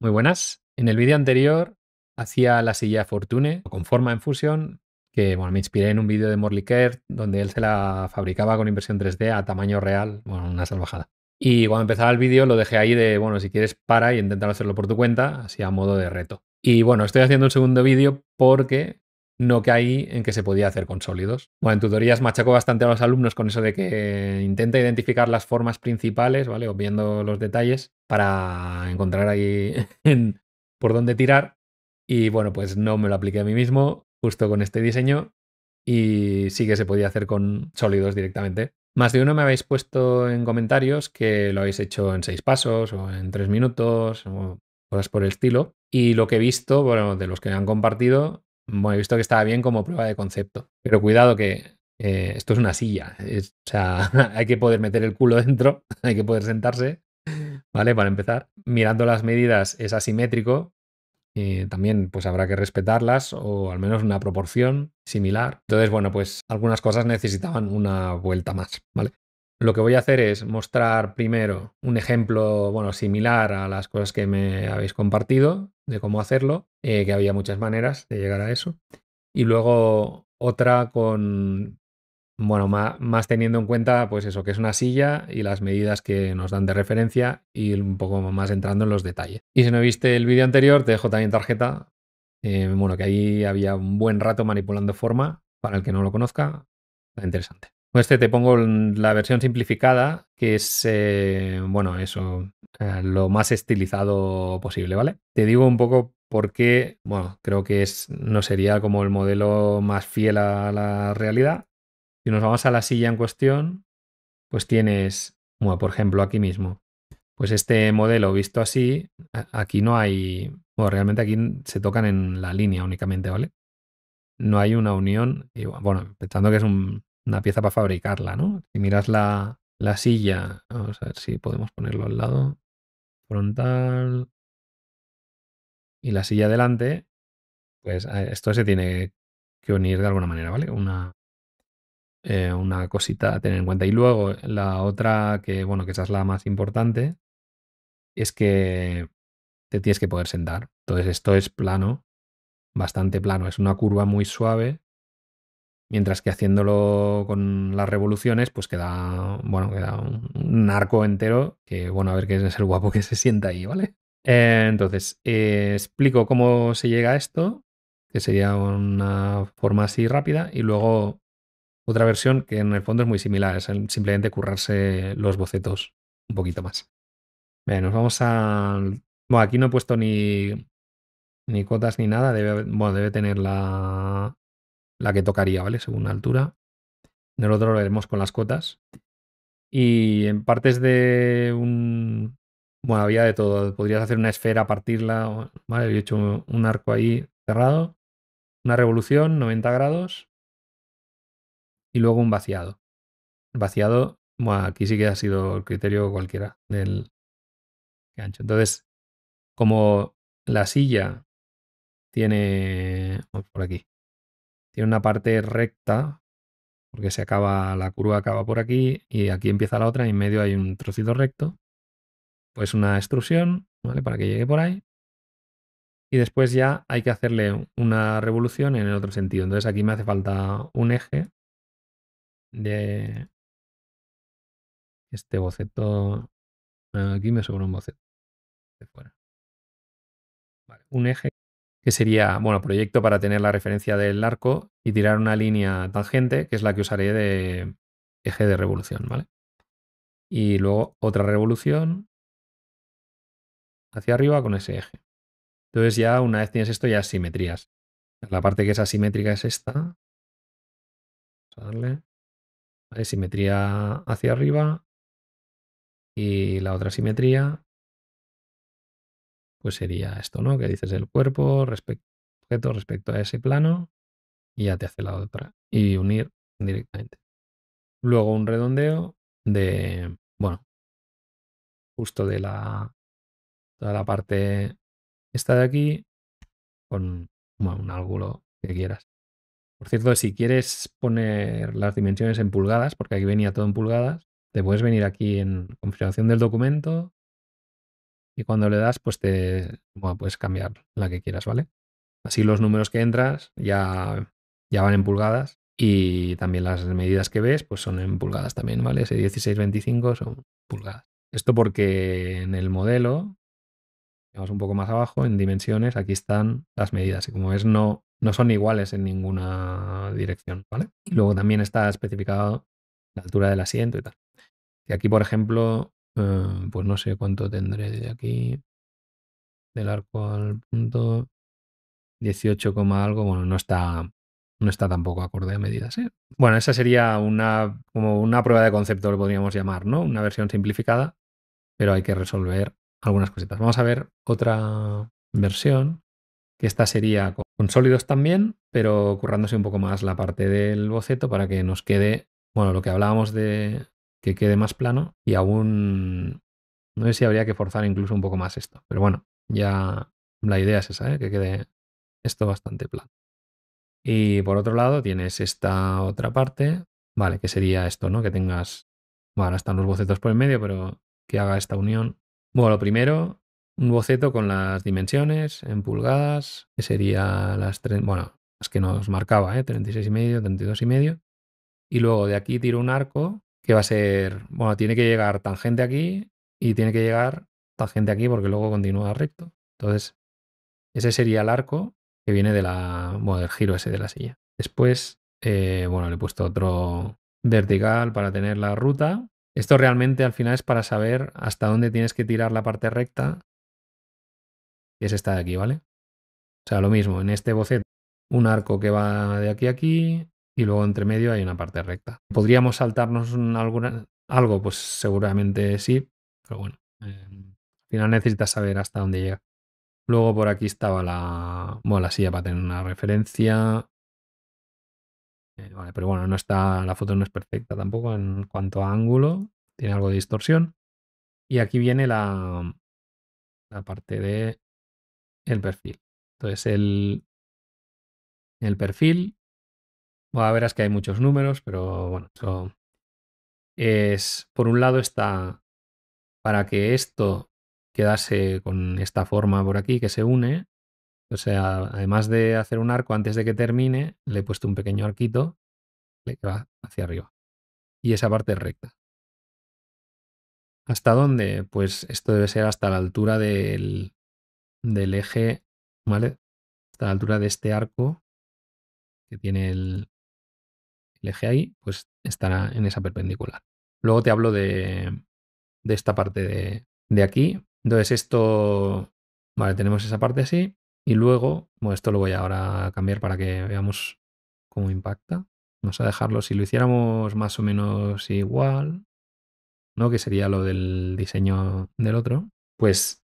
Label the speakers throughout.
Speaker 1: Muy buenas. En el vídeo anterior hacía la silla Fortune con forma en fusión, que bueno, me inspiré en un vídeo de Morley Kerr donde él se la fabricaba con inversión 3D a tamaño real, bueno, una salvajada. Y cuando empezaba el vídeo lo dejé ahí de, bueno, si quieres para y intentar hacerlo por tu cuenta, así a modo de reto. Y bueno, estoy haciendo un segundo vídeo porque no caí en que se podía hacer con sólidos. Bueno, en tutorías machaco bastante a los alumnos con eso de que intenta identificar las formas principales, ¿vale? viendo los detalles para encontrar ahí por dónde tirar. Y bueno, pues no me lo apliqué a mí mismo, justo con este diseño. Y sí que se podía hacer con sólidos directamente. Más de uno me habéis puesto en comentarios que lo habéis hecho en seis pasos o en tres minutos o cosas por el estilo. Y lo que he visto, bueno, de los que me han compartido, he visto que estaba bien como prueba de concepto. Pero cuidado que eh, esto es una silla. o sea, hay que poder meter el culo dentro, hay que poder sentarse ¿vale? Para empezar, mirando las medidas es asimétrico, eh, también pues habrá que respetarlas o al menos una proporción similar. Entonces, bueno, pues algunas cosas necesitaban una vuelta más, ¿vale? Lo que voy a hacer es mostrar primero un ejemplo, bueno, similar a las cosas que me habéis compartido de cómo hacerlo, eh, que había muchas maneras de llegar a eso. Y luego otra con bueno, más, teniendo en cuenta, pues eso, que es una silla y las medidas que nos dan de referencia y un poco más entrando en los detalles. Y si no viste el vídeo anterior, te dejo también tarjeta. Eh, bueno, que ahí había un buen rato manipulando forma. Para el que no lo conozca, está interesante. Pues este te pongo la versión simplificada, que es, eh, bueno, eso, eh, lo más estilizado posible, ¿vale? Te digo un poco por qué, bueno, creo que es, no sería como el modelo más fiel a la realidad, si nos vamos a la silla en cuestión, pues tienes, por ejemplo, aquí mismo. Pues este modelo visto así, aquí no hay, bueno, realmente aquí se tocan en la línea únicamente, ¿vale? No hay una unión, y bueno, pensando que es una pieza para fabricarla, ¿no? Si miras la, la silla, vamos a ver si podemos ponerlo al lado frontal y la silla delante, pues esto se tiene que unir de alguna manera, ¿vale? Una, eh, una cosita a tener en cuenta. Y luego la otra, que bueno, que esa es la más importante, es que te tienes que poder sentar. Entonces esto es plano, bastante plano, es una curva muy suave, mientras que haciéndolo con las revoluciones, pues queda, bueno, queda un, arco entero, que bueno, a ver qué es el guapo que se sienta ahí, ¿vale? Eh, entonces, eh, explico cómo se llega a esto, que sería una forma así rápida, y luego otra versión que en el fondo es muy similar, es simplemente currarse los bocetos un poquito más. vamos a... Bueno, aquí no he puesto ni, ni cotas ni nada, debe, bueno, debe tener la, la que tocaría, ¿vale? Según la altura. Nosotros lo veremos con las cotas. Y en partes de un... Bueno, había de todo. Podrías hacer una esfera, partirla. Vale, he hecho un arco ahí cerrado. Una revolución, 90 grados luego un vaciado. Vaciado, aquí sí que ha sido el criterio cualquiera del ancho Entonces, como la silla tiene, por aquí, tiene una parte recta, porque se acaba, la curva acaba por aquí y aquí empieza la otra y en medio hay un trocito recto, pues una extrusión, ¿vale? Para que llegue por ahí. Y después ya hay que hacerle una revolución en el otro sentido.
Speaker 2: Entonces aquí me hace falta un eje de este boceto. Ah, aquí me sobró un boceto de fuera.
Speaker 1: Un eje que sería, bueno, proyecto para tener la referencia del arco y tirar una línea tangente, que es la que usaré de eje de revolución, ¿vale? Y luego otra revolución hacia arriba con ese eje. Entonces ya una vez tienes esto ya simetrías. La parte que es asimétrica es
Speaker 2: esta. a darle simetría hacia arriba y la otra simetría pues sería esto, ¿no? Que dices el cuerpo respecto, respecto a ese plano y ya te hace la otra y unir directamente. Luego un redondeo de, bueno, justo de la, la parte esta de aquí con un ángulo que quieras.
Speaker 1: Por cierto, si quieres poner las dimensiones en pulgadas, porque aquí venía todo en pulgadas, te puedes venir aquí en configuración del documento y cuando le das, pues te puedes cambiar la que quieras, ¿vale? Así los números que entras ya, ya van en pulgadas y también las medidas que ves, pues son en pulgadas también, ¿vale? Ese 16-25 son pulgadas. Esto porque en el modelo, vamos un poco más abajo, en dimensiones, aquí están las medidas. Y como ves, no, no son iguales en ninguna dirección, ¿vale? Y luego también está especificado la altura del asiento y tal. Y aquí, por ejemplo, eh, pues no sé cuánto tendré de aquí, del arco al punto, 18, algo, bueno, no está, no está tampoco acorde a medidas. Bueno, esa sería una, como una prueba de concepto, lo podríamos llamar, ¿no? Una versión simplificada, pero hay que resolver algunas cositas. Vamos a ver otra versión que esta sería con sólidos también, pero currándose un poco más la parte del boceto para que nos quede, bueno, lo que hablábamos de que quede más plano y aún no sé si habría que forzar incluso un poco más esto, pero bueno, ya la idea es esa, ¿eh? que quede esto bastante plano. Y por otro lado tienes esta otra parte, vale, que sería esto, ¿no? Que tengas, bueno, ahora están los bocetos por el medio, pero que haga esta unión. Bueno, lo primero un boceto con las dimensiones en pulgadas, que sería las tres, bueno, que nos marcaba, ¿eh? 36 y medio, 32 y medio. Y luego de aquí tiro un arco que va a ser, bueno, tiene que llegar tangente aquí y tiene que llegar tangente aquí porque luego continúa recto. Entonces, ese sería el arco que viene de la, del giro ese de la silla. Después, eh, bueno, le he puesto otro vertical para tener la ruta. Esto realmente al final es para saber hasta dónde tienes que tirar la parte recta es esta de aquí, ¿vale? O sea, lo mismo, en este boceto, un arco que va de aquí a aquí y luego entre medio hay una parte recta. ¿Podríamos saltarnos algo? Pues seguramente sí, pero bueno, em, al final necesitas saber hasta dónde llega. Luego por aquí estaba la, bueno, la silla para tener una referencia. Eh, vale, pero bueno, no está, la foto no es perfecta tampoco en cuanto a ángulo, tiene algo de distorsión.
Speaker 2: Y aquí viene la, la parte de el perfil. Entonces, el, el perfil, ver, verás que hay muchos números, pero bueno, eso es,
Speaker 1: por un lado está, para que esto quedase con esta forma por aquí que se une, o sea, además de hacer un arco antes de que termine, le he puesto un pequeño arquito que va hacia arriba. Y esa parte es recta.
Speaker 2: ¿Hasta dónde? Pues esto debe ser hasta la altura del, del eje, ¿vale? Hasta la altura de este arco que tiene el, eje ahí, pues estará en esa perpendicular. Luego te
Speaker 1: hablo de, de esta parte de, de, aquí. Entonces esto, vale, tenemos esa parte así. Y luego, bueno, esto lo voy ahora a cambiar para que veamos cómo impacta. Vamos a dejarlo, si lo hiciéramos más o menos igual, ¿no? Que sería lo del diseño del otro. Pues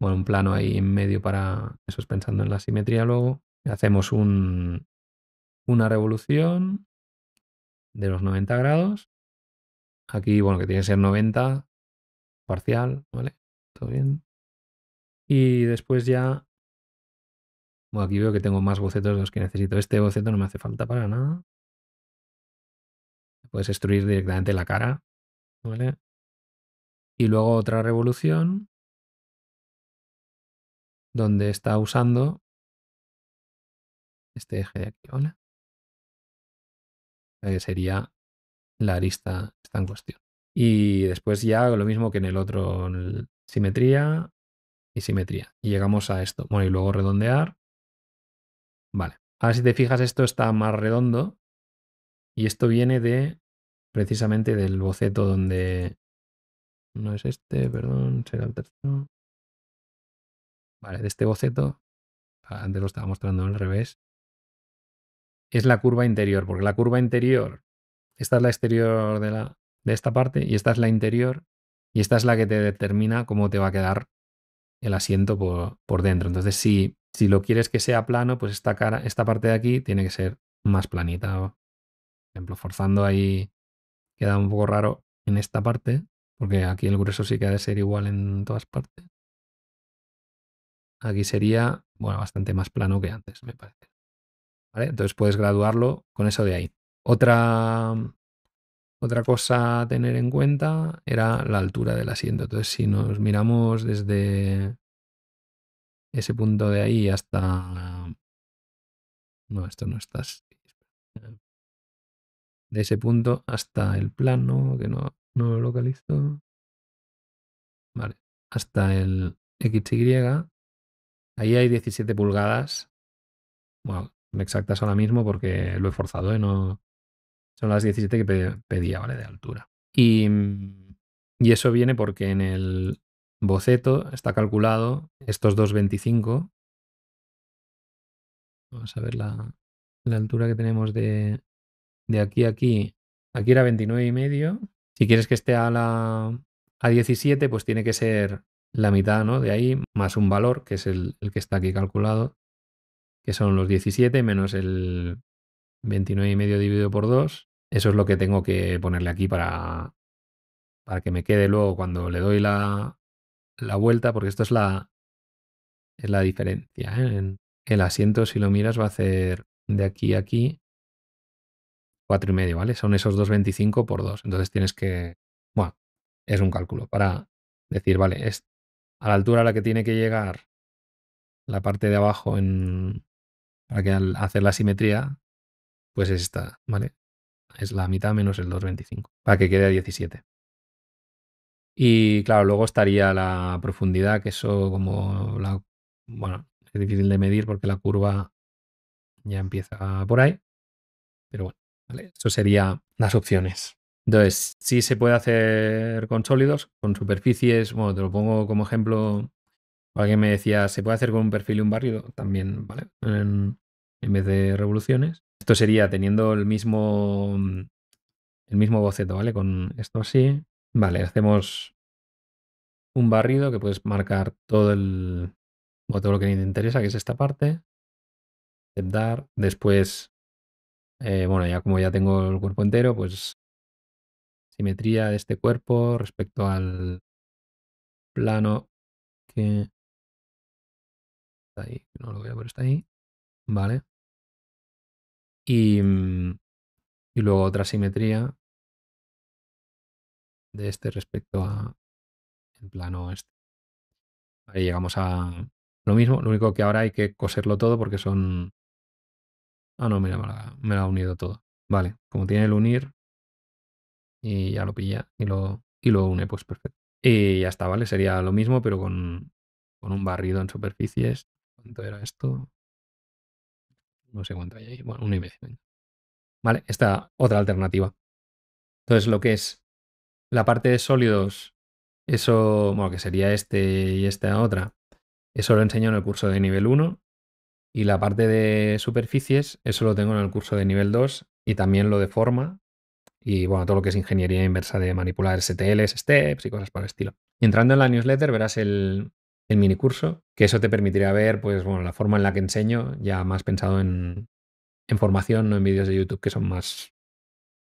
Speaker 1: bueno, un plano ahí en medio para, eso pensando en la simetría luego. Hacemos un,
Speaker 2: una revolución de los 90 grados. Aquí, bueno, que tiene que ser 90, parcial, ¿vale? Todo bien.
Speaker 1: Y después ya, bueno, aquí veo que tengo más bocetos de los que necesito. Este boceto
Speaker 2: no me hace falta para nada. Puedes destruir directamente la cara, ¿vale? Y luego otra revolución donde está usando este eje de aquí, ¿vale? que eh, sería la arista está en cuestión. Y después ya lo mismo que en el otro, simetría y
Speaker 1: simetría. Y llegamos a esto. Bueno, y luego redondear. Vale. Ahora si te fijas, esto está más redondo. Y esto viene de precisamente del boceto
Speaker 2: donde... No es este, perdón, será el tercero. Vale, de este boceto, antes lo estaba mostrando al revés,
Speaker 1: es la curva interior, porque la curva interior, esta es la exterior de, la, de esta parte y esta es la interior y esta es la que te determina cómo te va a quedar el asiento por, dentro. Entonces, si, si lo quieres que sea plano, pues esta, cara, esta parte de aquí tiene que ser más planita. Por ejemplo, forzando ahí queda un poco raro en esta parte, porque aquí el grueso sí que ha de ser igual en todas partes. Aquí sería, bueno, bastante más plano que antes, me parece. Entonces puedes graduarlo con eso de ahí. Otra, mm, otra cosa a tener en cuenta era la altura del asiento. Entonces, si nos miramos desde
Speaker 2: ese punto de ahí hasta... No, esto no está así. De ese punto hasta el plano, que no, no lo localizo. Vale, hasta el XY Ahí hay 17 pulgadas. Bueno, exactas ahora mismo
Speaker 1: porque lo he forzado, ¿eh? No... Son las 17 que pedía, ¿vale? De altura. Y, eso viene porque en el boceto está calculado estos 225. Vamos a ver la, altura que tenemos de, aquí a aquí. Aquí era 29 y medio. Si quieres que esté a la a 17, pues tiene que ser la mitad ¿no? de ahí, más un valor, que es el, que está aquí calculado, que son los 17 menos el y 29 medio dividido por 2. Eso es lo que tengo que ponerle aquí para, para que me quede luego cuando le doy la, la vuelta, porque esto es la, es la diferencia. ¿eh? El asiento, si lo miras, va a hacer de aquí a aquí 4,5, ¿vale? Son esos 2,25 por 2. Entonces tienes que, bueno, es un cálculo para decir, vale, es a la altura a la que tiene que llegar la parte de abajo en, para que al hacer la simetría, pues es esta, ¿vale? Es la mitad menos el 2,25, para que quede a 17. Y claro, luego estaría la profundidad, que eso como Bueno, es difícil de medir porque la curva ya empieza por ahí. Pero bueno, Eso sería las opciones. Entonces, sí se puede hacer con sólidos, con superficies. Bueno, te lo pongo como ejemplo. Alguien me decía, ¿se puede hacer con un perfil y un barrido? También, ¿vale? En, vez de revoluciones. Esto sería teniendo el mismo, mm, el mismo boceto, ¿vale? Con esto así. Vale, hacemos un barrido que puedes marcar todo el o todo lo que te interesa, que es esta parte. Aceptar. Después,
Speaker 2: eh, bueno, ya como ya tengo el cuerpo entero, pues simetría de este cuerpo respecto al plano que está ahí, no lo voy a poner, ahí, ¿vale? Mm, y, luego otra simetría de este respecto a plano este. Ahí llegamos
Speaker 1: a lo mismo, lo único que ahora hay que coserlo todo porque son... Ah, no, mira, me lo ha unido todo. Vale, como tiene el unir, y ya lo pilla y lo, y lo une, pues perfecto. Y ya está, ¿vale? Sería lo mismo, pero con, un
Speaker 2: barrido en superficies. ¿Cuánto era esto? No sé cuánto hay ahí. Bueno, uno y ¿Vale? Esta otra alternativa. Entonces, lo que es
Speaker 1: la parte de sólidos, eso, bueno, que sería este y esta otra, eso lo enseño en el curso de nivel 1. Y la parte de superficies, eso lo tengo en el curso de nivel 2 y también lo de forma, y bueno, todo lo que es ingeniería inversa de manipular STLs, steps y cosas por el estilo. Y entrando en la newsletter verás el, mini curso, que eso te permitirá ver, pues bueno, la forma en la que enseño, ya más pensado en, formación, no en vídeos de YouTube que son más,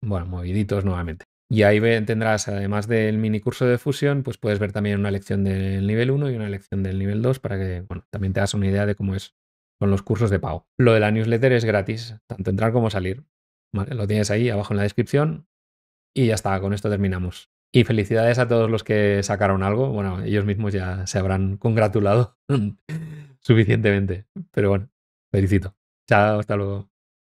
Speaker 1: bueno, moviditos nuevamente. Y ahí tendrás, además del mini curso de fusión, pues puedes ver también una lección del nivel 1 y una lección del nivel 2 para que, bueno, también te das una idea de cómo es con los cursos de pago. Lo de la newsletter es gratis, tanto entrar como salir. Lo tienes ahí abajo en la descripción. Y ya está, con esto terminamos. Y felicidades a todos los que sacaron algo. Bueno, ellos mismos ya se habrán congratulado suficientemente. Pero bueno, felicito. Chao, hasta luego.